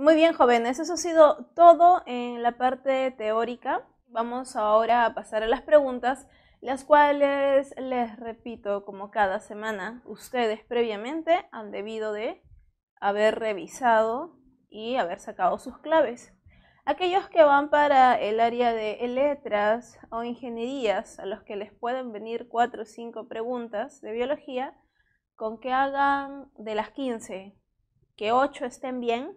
Muy bien, jóvenes, eso ha sido todo en la parte teórica. Vamos ahora a pasar a las preguntas, las cuales les repito, como cada semana, ustedes previamente han debido de haber revisado y haber sacado sus claves. Aquellos que van para el área de letras o ingenierías, a los que les pueden venir cuatro o cinco preguntas de biología, con que hagan de las 15, que 8 estén bien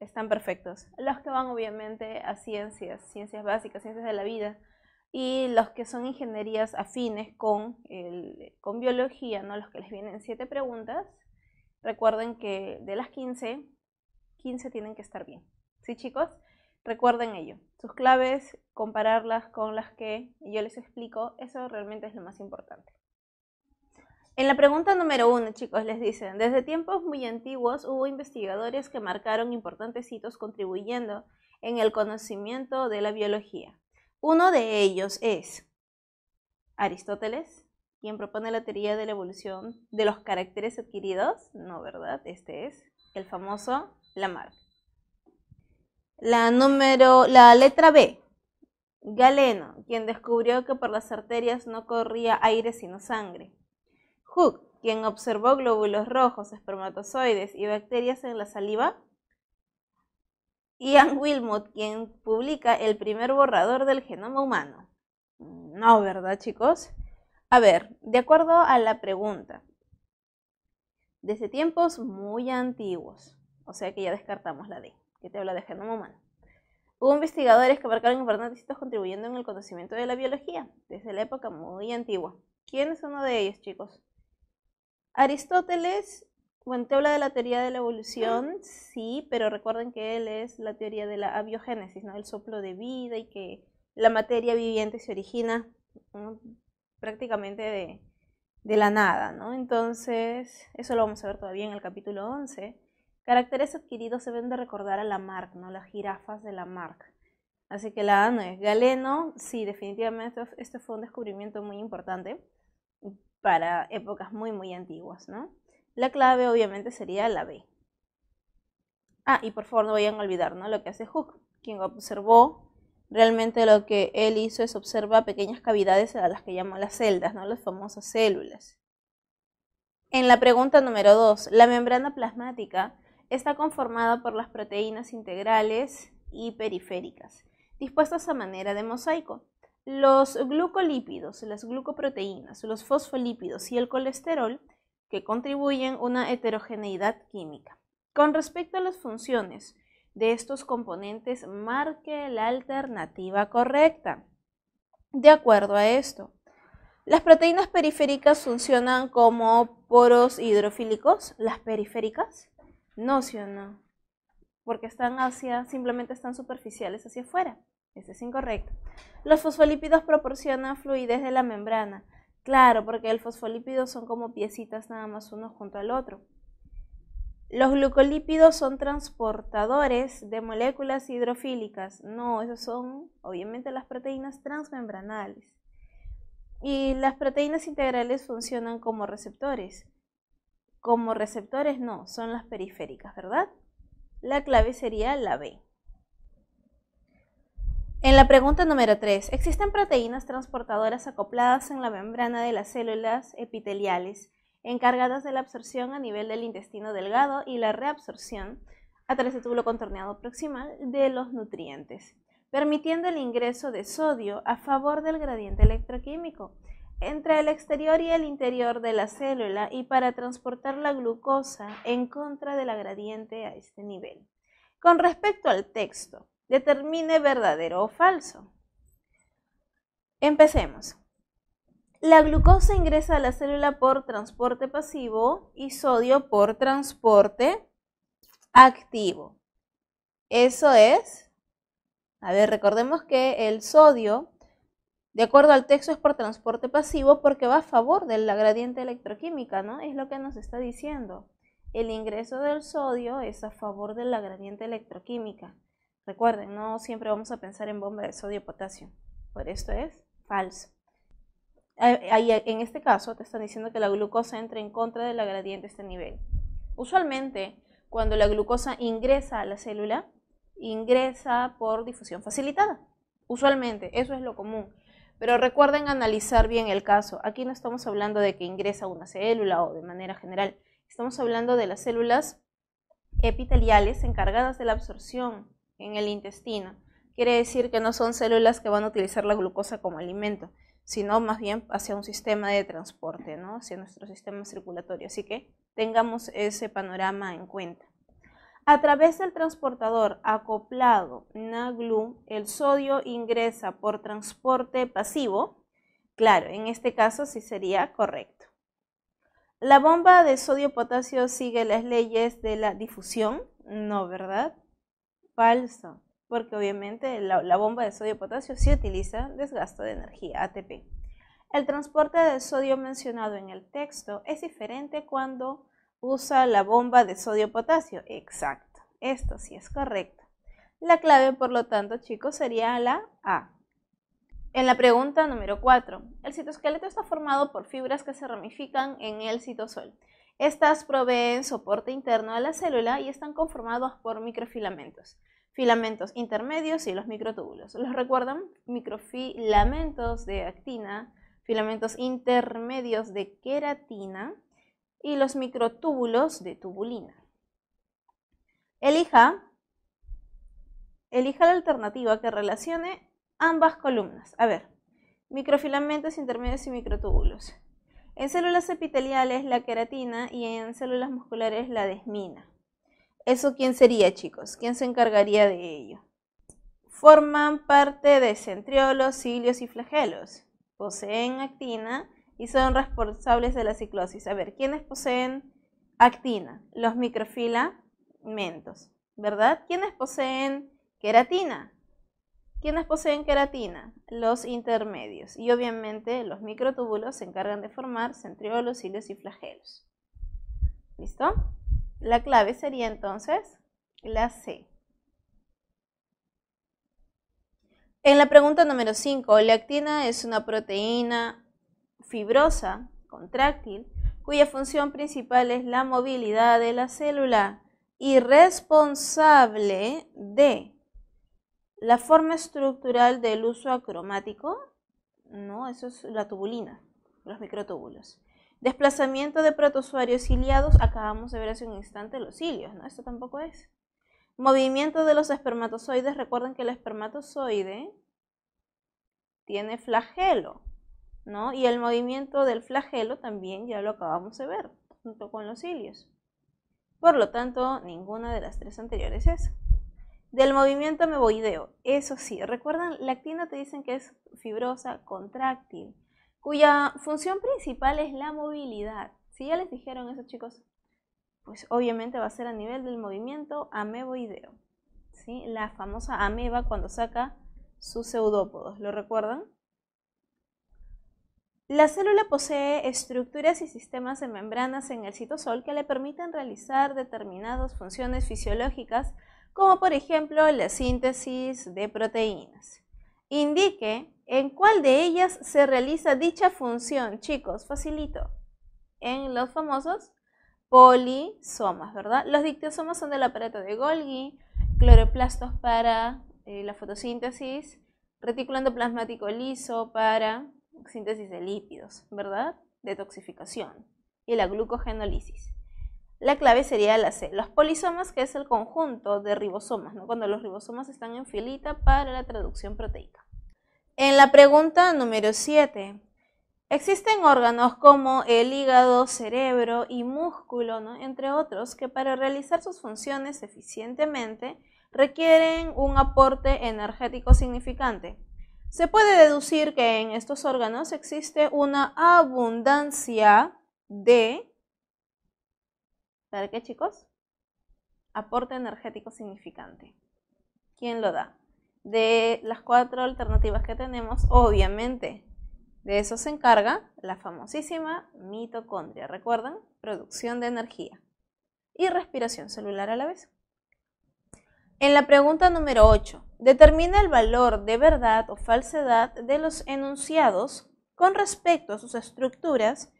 están perfectos. Los que van obviamente a ciencias, ciencias básicas, ciencias de la vida, y los que son ingenierías afines con, con biología, ¿no? los que les vienen siete preguntas, recuerden que de las 15, 15 tienen que estar bien. ¿Sí chicos? Recuerden ello. Sus claves, compararlas con las que yo les explico, eso realmente es lo más importante. En la pregunta número uno, chicos, les dicen, desde tiempos muy antiguos hubo investigadores que marcaron importantes hitos contribuyendo en el conocimiento de la biología. Uno de ellos es Aristóteles, quien propone la teoría de la evolución de los caracteres adquiridos. No, ¿verdad? Este es el famoso Lamarck. La número, la letra B, Galeno, quien descubrió que por las arterias no corría aire sino sangre. Cook, quien observó glóbulos rojos, espermatozoides y bacterias en la saliva. Ian Wilmot, quien publica el primer borrador del genoma humano. No, ¿verdad, chicos? A ver, de acuerdo a la pregunta, desde tiempos muy antiguos, o sea que ya descartamos la D, que te habla de genoma humano. Hubo investigadores que marcaron importantes hitos contribuyendo en el conocimiento de la biología desde la época muy antigua. ¿Quién es uno de ellos, chicos? Aristóteles, cuando habla de la teoría de la evolución, sí, pero recuerden que él es la teoría de la abiogénesis, ¿no? El soplo de vida y que la materia viviente se origina prácticamente de, la nada, ¿no? Entonces, eso lo vamos a ver todavía en el capítulo 11. Caracteres adquiridos se deben de recordar a Lamarck, ¿no? Las jirafas de Lamarck. Así que la A no es. Galeno, sí, definitivamente este fue un descubrimiento muy importante para épocas muy muy antiguas, ¿no? La clave obviamente sería la B. Ah, y por favor no vayan a olvidar, ¿no? Lo que hace Hooke, quien observó, realmente lo que él hizo es observar pequeñas cavidades a las que llama las celdas, ¿no? Las famosas células. En la pregunta número 2, la membrana plasmática está conformada por las proteínas integrales y periféricas, dispuestas a manera de mosaico. Los glucolípidos, las glucoproteínas, los fosfolípidos y el colesterol que contribuyen una heterogeneidad química. Con respecto a las funciones de estos componentes, marque la alternativa correcta. De acuerdo a esto, las proteínas periféricas funcionan como poros hidrofílicos, las periféricas, no, sí o no, porque están hacia, simplemente están superficiales hacia afuera. Este es incorrecto. Los fosfolípidos proporcionan fluidez de la membrana. Claro, porque el fosfolípidos son como piecitas nada más uno junto al otro. Los glucolípidos son transportadores de moléculas hidrofílicas. No, esas son obviamente las proteínas transmembranales. Y las proteínas integrales funcionan como receptores. Como receptores no, son las periféricas, ¿verdad? La clave sería la B. En la pregunta número 3, ¿existen proteínas transportadoras acopladas en la membrana de las células epiteliales, encargadas de la absorción a nivel del intestino delgado y la reabsorción a través del túbulo contorneado proximal de los nutrientes, permitiendo el ingreso de sodio a favor del gradiente electroquímico entre el exterior y el interior de la célula y para transportar la glucosa en contra de la gradiente a este nivel. Con respecto al texto, determine verdadero o falso. Empecemos. La glucosa ingresa a la célula por transporte pasivo y sodio por transporte activo. Eso es, a ver, recordemos que el sodio, de acuerdo al texto, es por transporte pasivo porque va a favor de la gradiente electroquímica, ¿no? Es lo que nos está diciendo. El ingreso del sodio es a favor de la gradiente electroquímica. Recuerden, no siempre vamos a pensar en bomba de sodio-potasio, por esto es falso. en este caso te están diciendo que la glucosa entra en contra de la gradiente este nivel. Usualmente, cuando la glucosa ingresa a la célula, ingresa por difusión facilitada. Usualmente, eso es lo común. Pero recuerden analizar bien el caso. Aquí no estamos hablando de que ingresa una célula o de manera general. Estamos hablando de las células epiteliales encargadas de la absorción en el intestino. Quiere decir que no son células que van a utilizar la glucosa como alimento, sino más bien hacia un sistema de transporte, ¿no? hacia nuestro sistema circulatorio. Así que tengamos ese panorama en cuenta. A través del transportador acoplado NAGLU, el sodio ingresa por transporte pasivo. Claro, en este caso sí sería correcto. La bomba de sodio-potasio sigue las leyes de la difusión, no, ¿verdad? Falso, porque obviamente la, bomba de sodio-potasio sí utiliza desgaste de energía, ATP. El transporte de sodio mencionado en el texto es diferente cuando usa la bomba de sodio-potasio. Exacto, esto sí es correcto. La clave, por lo tanto, chicos, sería la A. En la pregunta número 4, el citoesqueleto está formado por fibras que se ramifican en el citosol. Estas proveen soporte interno a la célula y están conformadas por microfilamentos filamentos intermedios y los microtúbulos. ¿Los recuerdan? Microfilamentos de actina, filamentos intermedios de queratina y los microtúbulos de tubulina. Elija, elija la alternativa que relacione ambas columnas. A ver, microfilamentos intermedios y microtúbulos. En células epiteliales la queratina y en células musculares la desmina. ¿Eso quién sería, chicos? ¿Quién se encargaría de ello? Forman parte de centriolos, cilios y flagelos. Poseen actina y son responsables de la ciclosis. A ver, ¿quiénes poseen actina? Los microfilamentos, ¿verdad? ¿Quiénes poseen queratina? ¿Quiénes poseen queratina? Los intermedios. Y obviamente los microtúbulos se encargan de formar centriolos, cilios y flagelos. ¿Listo? La clave sería entonces la C. En la pregunta número 5, la actina es una proteína fibrosa, contráctil, cuya función principal es la movilidad de la célula y responsable de la forma estructural del uso acromático, no, eso es la tubulina, los microtúbulos. Desplazamiento de protozoarios ciliados, acabamos de ver hace un instante los cilios, ¿no? Esto tampoco es. Movimiento de los espermatozoides, recuerden que el espermatozoide tiene flagelo, ¿no? Y el movimiento del flagelo también ya lo acabamos de ver, junto con los cilios. Por lo tanto, ninguna de las tres anteriores es. Del movimiento meboideo, eso sí, recuerdan, la actina te dicen que es fibrosa, contráctil, cuya función principal es la movilidad. Si ya les dijeron eso, chicos, pues obviamente va a ser a nivel del movimiento ameboideo. ¿sí? La famosa ameba cuando saca sus pseudópodos, ¿lo recuerdan? La célula posee estructuras y sistemas de membranas en el citosol que le permiten realizar determinadas funciones fisiológicas, como por ejemplo la síntesis de proteínas. Indique ¿En cuál de ellas se realiza dicha función? Chicos, facilito. En los famosos polisomas, ¿verdad? Los dictosomas son del aparato de Golgi, cloroplastos para eh, la fotosíntesis, retículo endoplasmático liso para síntesis de lípidos, ¿verdad? Detoxificación y la glucogenolisis. La clave sería la C. Los polisomas, que es el conjunto de ribosomas, ¿no? Cuando los ribosomas están en filita para la traducción proteica. En la pregunta número 7, existen órganos como el hígado, cerebro y músculo, entre otros, que para realizar sus funciones eficientemente requieren un aporte energético significante. Se puede deducir que en estos órganos existe una abundancia de... ¿Para qué chicos? Aporte energético significante. ¿Quién lo da? de las cuatro alternativas que tenemos, obviamente, de eso se encarga la famosísima mitocondria, recuerdan, producción de energía y respiración celular a la vez. En la pregunta número 8, determina el valor de verdad o falsedad de los enunciados con respecto a sus estructuras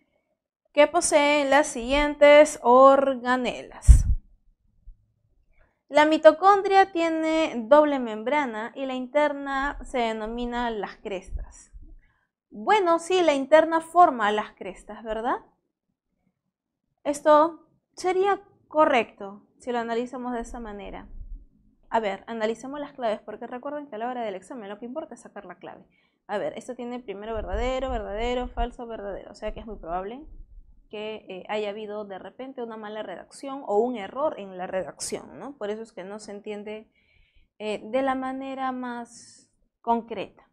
que poseen las siguientes organelas. La mitocondria tiene doble membrana y la interna se denomina las crestas. Bueno, sí, la interna forma las crestas, ¿verdad? Esto sería correcto si lo analizamos de esa manera. A ver, analicemos las claves porque recuerden que a la hora del examen lo que importa es sacar la clave. A ver, esto tiene primero verdadero, verdadero, falso, verdadero, o sea que es muy probable que eh, haya habido de repente una mala redacción o un error en la redacción, ¿no? Por eso es que no se entiende eh, de la manera más concreta.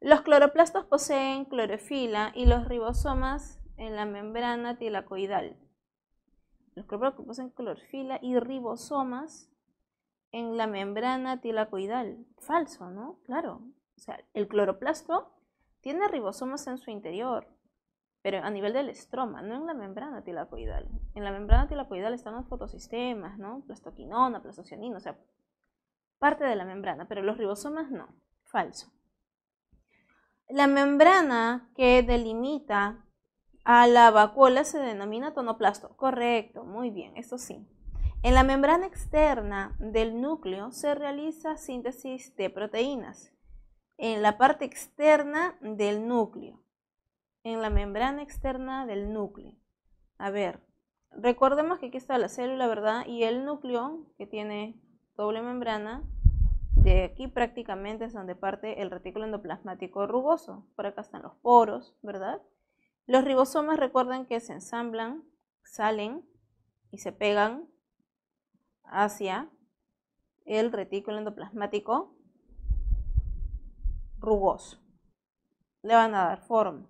Los cloroplastos poseen clorofila y los ribosomas en la membrana tilacoidal. Los cloroplastos poseen clorofila y ribosomas en la membrana tilacoidal. Falso, ¿no? Claro. O sea, el cloroplasto tiene ribosomas en su interior, pero a nivel del estroma, no en la membrana tilacoidal. En la membrana tilacoidal están los fotosistemas, ¿no? Plastoquinona, plastocianina, o sea, parte de la membrana, pero los ribosomas no, falso. La membrana que delimita a la vacuola se denomina tonoplasto, correcto, muy bien, eso sí. En la membrana externa del núcleo se realiza síntesis de proteínas, en la parte externa del núcleo en la membrana externa del núcleo. A ver, recordemos que aquí está la célula, ¿verdad? Y el núcleo, que tiene doble membrana, de aquí prácticamente es donde parte el retículo endoplasmático rugoso. Por acá están los poros, ¿verdad? Los ribosomas recuerden que se ensamblan, salen y se pegan hacia el retículo endoplasmático rugoso. Le van a dar forma.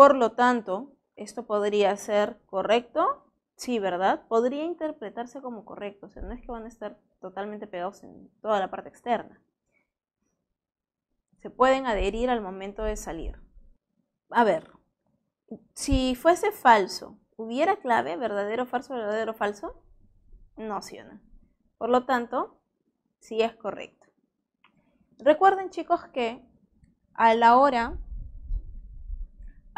Por lo tanto, esto podría ser correcto, sí, ¿verdad? Podría interpretarse como correcto, o sea, no es que van a estar totalmente pegados en toda la parte externa. Se pueden adherir al momento de salir. A ver, si fuese falso, ¿hubiera clave verdadero, falso, verdadero, falso? No, sí Por lo tanto, sí es correcto. Recuerden chicos que a la hora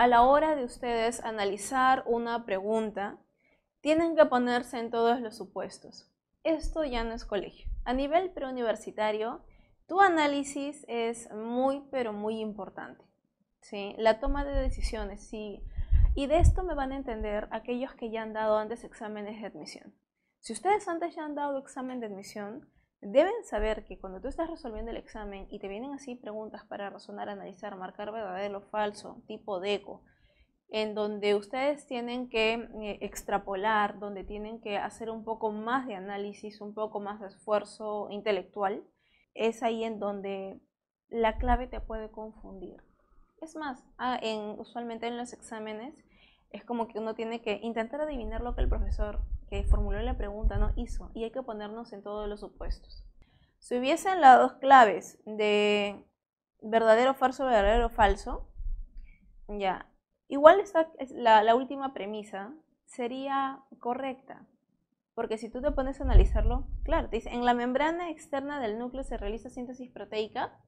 a la hora de ustedes analizar una pregunta, tienen que ponerse en todos los supuestos. Esto ya no es colegio. A nivel preuniversitario, tu análisis es muy, pero muy importante. ¿sí? La toma de decisiones, sí. Y de esto me van a entender aquellos que ya han dado antes exámenes de admisión. Si ustedes antes ya han dado examen de admisión, Deben saber que cuando tú estás resolviendo el examen y te vienen así preguntas para razonar, analizar, marcar verdadero o falso, tipo de eco, en donde ustedes tienen que eh, extrapolar, donde tienen que hacer un poco más de análisis, un poco más de esfuerzo intelectual, es ahí en donde la clave te puede confundir. Es más, ah, en, usualmente en los exámenes es como que uno tiene que intentar adivinar lo que el profesor que formuló la pregunta, no hizo, y hay que ponernos en todos los supuestos. Si hubiesen las dos claves de verdadero, falso, verdadero, falso, ya, igual la, última premisa sería correcta, porque si tú te pones a analizarlo, claro, dice, en la membrana externa del núcleo se realiza síntesis proteica.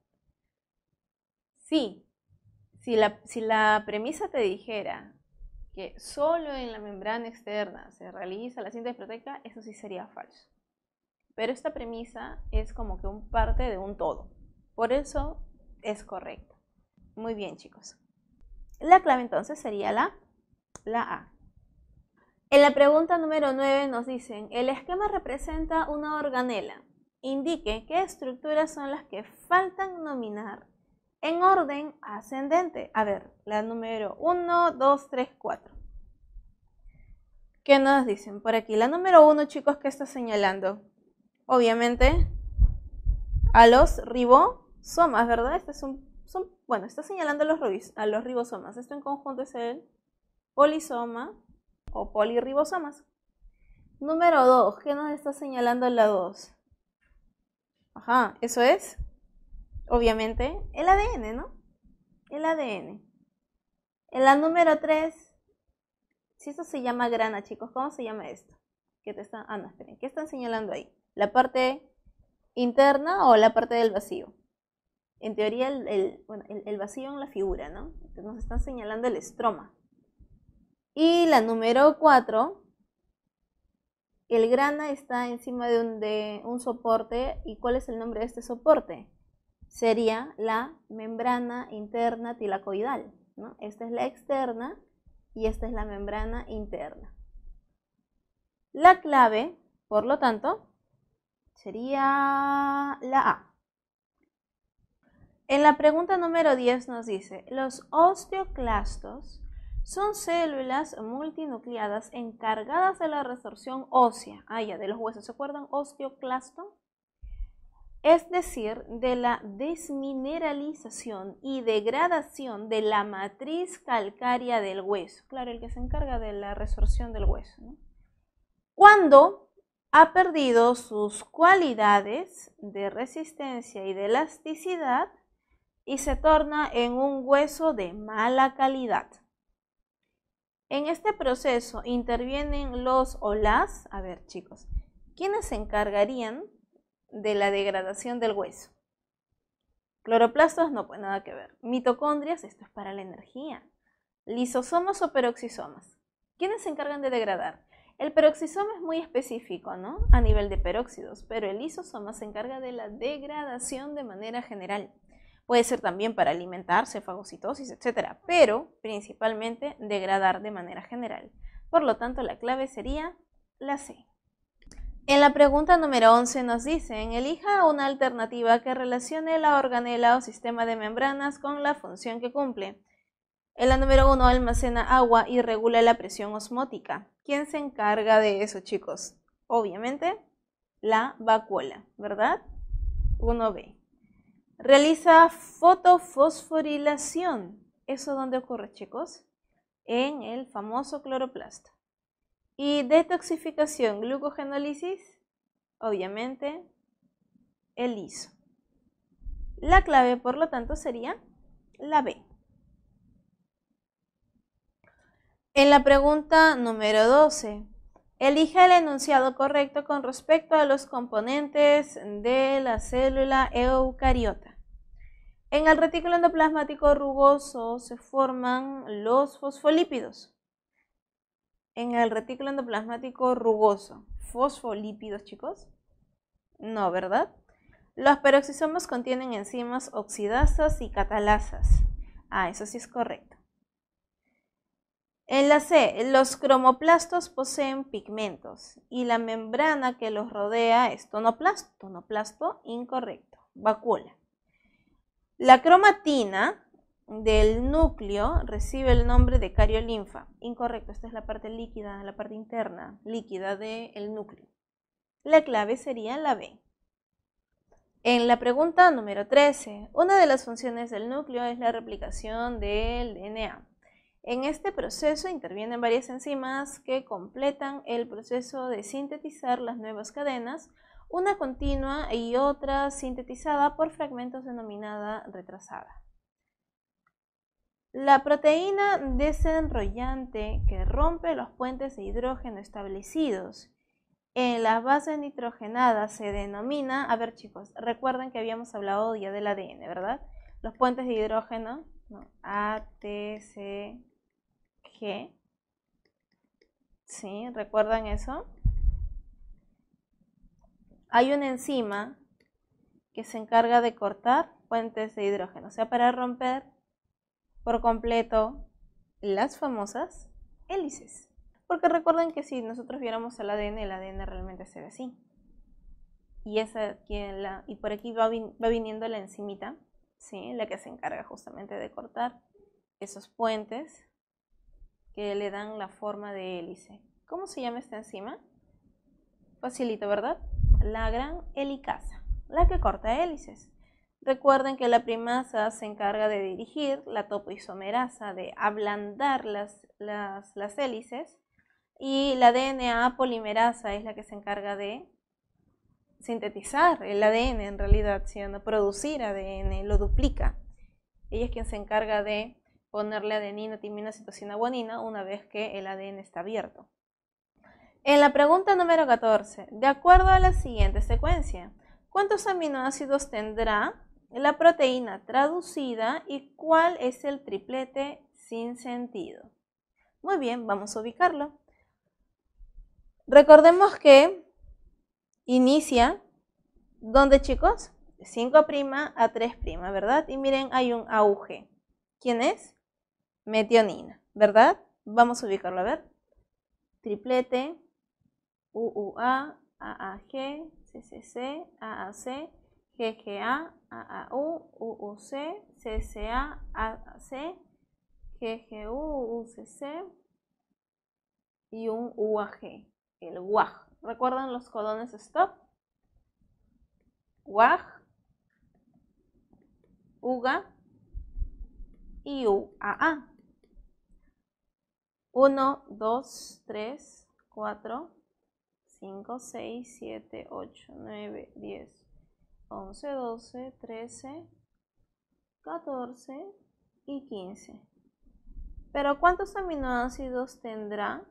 Sí, si la, si la premisa te dijera, que solo en la membrana externa se realiza la cinta proteica, eso sí sería falso. Pero esta premisa es como que un parte de un todo. Por eso es correcto. Muy bien, chicos. La clave entonces sería la, la A. En la pregunta número 9 nos dicen, el esquema representa una organela. Indique qué estructuras son las que faltan nominar en orden ascendente. A ver, la número 1, 2, 3, 4. ¿Qué nos dicen por aquí? La número 1, chicos, ¿qué está señalando? Obviamente a los ribosomas, ¿verdad? Este bueno, está señalando a los, a los ribosomas. Esto en conjunto es el polisoma o polirribosomas. Número 2, ¿qué nos está señalando la 2? Ajá, eso es obviamente, el ADN, ¿no? El ADN. En la número 3, si esto se llama grana, chicos, ¿cómo se llama esto? ¿Qué te están? Ah, ¿qué están señalando ahí? ¿La parte interna o la parte del vacío? En teoría, el, vacío en la figura, ¿no? Entonces nos están señalando el estroma. Y la número 4, el grana está encima de un, de un soporte. ¿Y cuál es el nombre de este soporte? sería la membrana interna tilacoidal. ¿no? Esta es la externa y esta es la membrana interna. La clave, por lo tanto, sería la A. En la pregunta número 10 nos dice, los osteoclastos son células multinucleadas encargadas de la resorción ósea. Ah, ya, de los huesos. ¿Se acuerdan? Osteoclasto es decir, de la desmineralización y degradación de la matriz calcárea del hueso. Claro, el que se encarga de la resorción del hueso. Cuando ha perdido sus cualidades de resistencia y de elasticidad y se torna en un hueso de mala calidad. En este proceso intervienen los o las, a ver chicos, ¿quiénes se encargarían de la degradación del hueso. Cloroplastos no, pues nada que ver. Mitocondrias, esto es para la energía. Lisosomas o peroxisomas. ¿Quiénes se encargan de degradar? El peroxisoma es muy específico, ¿no? A nivel de peróxidos, pero el lisosoma se encarga de la degradación de manera general. Puede ser también para alimentarse, fagocitosis, etc. Pero principalmente degradar de manera general. Por lo tanto, la clave sería la C. En la pregunta número 11 nos dicen, elija una alternativa que relacione la organela o sistema de membranas con la función que cumple. En la número 1 almacena agua y regula la presión osmótica. ¿Quién se encarga de eso, chicos? Obviamente, la vacuola, ¿verdad? 1B. Realiza fotofosforilación. ¿Eso dónde ocurre, chicos? En el famoso cloroplasto. Y detoxificación, glucogenólisis, obviamente, el ISO. La clave, por lo tanto, sería la B. En la pregunta número 12, elige el enunciado correcto con respecto a los componentes de la célula eucariota. En el retículo endoplasmático rugoso se forman los fosfolípidos en el retículo endoplasmático rugoso? ¿Fosfolípidos, chicos? No, ¿verdad? Los peroxisomas contienen enzimas oxidasas y catalasas. Ah, eso sí es correcto. En la C, los cromoplastos poseen pigmentos y la membrana que los rodea es tonoplasto. Tonoplasto incorrecto. Vacuola. La cromatina del núcleo recibe el nombre de cariolinfa. Incorrecto, esta es la parte líquida, la parte interna líquida del núcleo. La clave sería la B. En la pregunta número 13, una de las funciones del núcleo es la replicación del DNA. En este proceso intervienen varias enzimas que completan el proceso de sintetizar las nuevas cadenas, una continua y otra sintetizada por fragmentos denominada retrasada. La proteína desenrollante que rompe los puentes de hidrógeno establecidos en las bases nitrogenadas se denomina, a ver chicos, recuerden que habíamos hablado ya del ADN, ¿verdad? Los puentes de hidrógeno, no, A, T, C, G. ¿Sí? ¿Recuerdan eso? Hay una enzima que se encarga de cortar puentes de hidrógeno, o sea, para romper por completo las famosas hélices. Porque recuerden que si nosotros viéramos el ADN, el ADN realmente se ve así. Y, esa, la, y por aquí va, va viniendo la enzimita, ¿sí? la que se encarga justamente de cortar esos puentes que le dan la forma de hélice. ¿Cómo se llama esta enzima? Facilito, ¿verdad? La gran helicasa, la que corta hélices. Recuerden que la primasa se encarga de dirigir la topoisomerasa, de ablandar las, las, hélices, y la DNA polimerasa es la que se encarga de sintetizar el ADN en realidad, uno producir ADN, lo duplica. Ella es quien se encarga de ponerle adenina, timina, citosina, guanina una vez que el ADN está abierto. En la pregunta número 14, de acuerdo a la siguiente secuencia, ¿cuántos aminoácidos tendrá la proteína traducida y cuál es el triplete sin sentido. Muy bien, vamos a ubicarlo. Recordemos que inicia, ¿dónde chicos? 5' a 3', ¿verdad? Y miren, hay un auge. ¿Quién es? Metionina, ¿verdad? Vamos a ubicarlo, a ver. Triplete, UUA, AAG, CCC, AAC GGA, AAU, UUC, CCA, U, GGU, UCC y un UAG, el UAG. ¿Recuerdan los codones stop? UAG, UGA y UAA. 1, 2, 3, 4, 5, 6, 7, 8, 9, 10, 11, 12, 13, 14 y 15. Pero ¿cuántos aminoácidos tendrá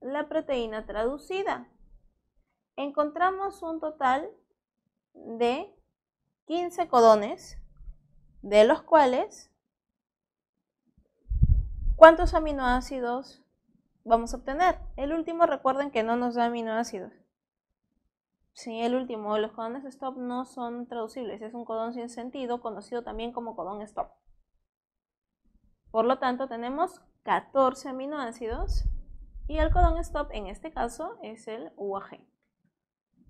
la proteína traducida? Encontramos un total de 15 codones, de los cuales, ¿cuántos aminoácidos vamos a obtener? El último recuerden que no nos da aminoácidos. Sí, el último, los codones stop no son traducibles, es un codón sin sentido, conocido también como codón stop. Por lo tanto, tenemos 14 aminoácidos y el codón stop en este caso es el UAG.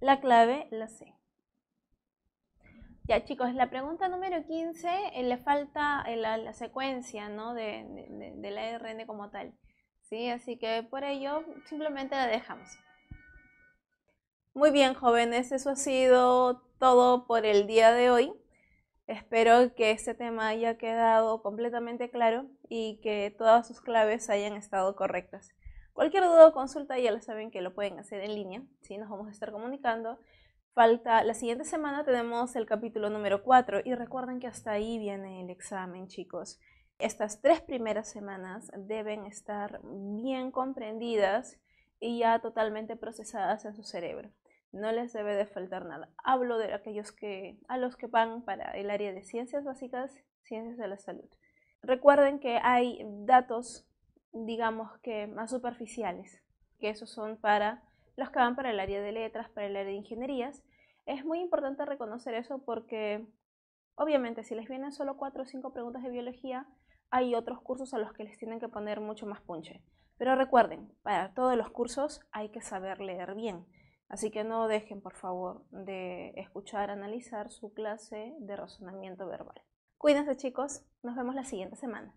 La clave, la C. Ya chicos, la pregunta número 15 eh, le falta eh, la, secuencia ¿no? de, la RN como tal. ¿sí? Así que por ello simplemente la dejamos. Muy bien, jóvenes, eso ha sido todo por el día de hoy. Espero que este tema haya quedado completamente claro y que todas sus claves hayan estado correctas. Cualquier duda o consulta ya lo saben que lo pueden hacer en línea, Si nos vamos a estar comunicando. Falta, la siguiente semana tenemos el capítulo número 4 y recuerden que hasta ahí viene el examen, chicos. Estas tres primeras semanas deben estar bien comprendidas y ya totalmente procesadas en su cerebro no les debe de faltar nada. Hablo de aquellos que, a los que van para el área de ciencias básicas, ciencias de la salud. Recuerden que hay datos, digamos que más superficiales, que esos son para los que van para el área de letras, para el área de ingenierías. Es muy importante reconocer eso porque, obviamente, si les vienen solo cuatro o cinco preguntas de biología, hay otros cursos a los que les tienen que poner mucho más punche. Pero recuerden, para todos los cursos hay que saber leer bien. Así que no dejen, por favor, de escuchar, analizar su clase de razonamiento verbal. Cuídense chicos, nos vemos la siguiente semana.